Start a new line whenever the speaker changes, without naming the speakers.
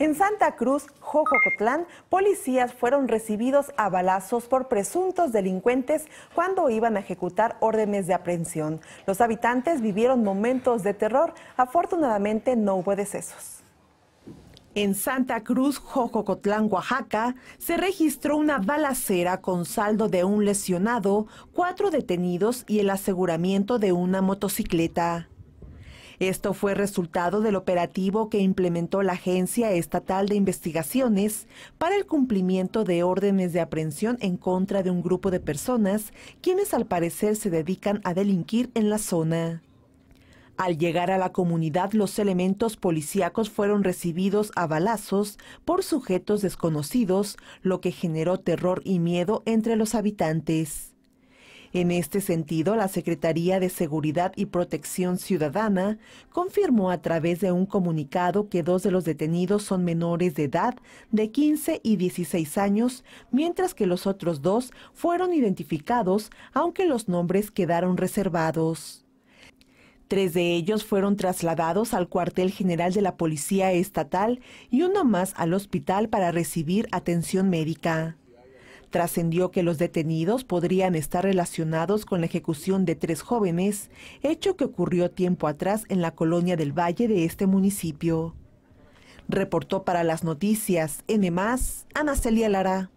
En Santa Cruz, Jojocotlán, policías fueron recibidos a balazos por presuntos delincuentes cuando iban a ejecutar órdenes de aprehensión. Los habitantes vivieron momentos de terror. Afortunadamente no hubo decesos. En Santa Cruz, Jojocotlán, Oaxaca, se registró una balacera con saldo de un lesionado, cuatro detenidos y el aseguramiento de una motocicleta. Esto fue resultado del operativo que implementó la Agencia Estatal de Investigaciones para el cumplimiento de órdenes de aprehensión en contra de un grupo de personas quienes al parecer se dedican a delinquir en la zona. Al llegar a la comunidad, los elementos policíacos fueron recibidos a balazos por sujetos desconocidos, lo que generó terror y miedo entre los habitantes. En este sentido, la Secretaría de Seguridad y Protección Ciudadana confirmó a través de un comunicado que dos de los detenidos son menores de edad de 15 y 16 años, mientras que los otros dos fueron identificados, aunque los nombres quedaron reservados. Tres de ellos fueron trasladados al cuartel general de la Policía Estatal y uno más al hospital para recibir atención médica. Trascendió que los detenidos podrían estar relacionados con la ejecución de tres jóvenes, hecho que ocurrió tiempo atrás en la colonia del Valle de este municipio. Reportó para las noticias N, Ana Celia Lara.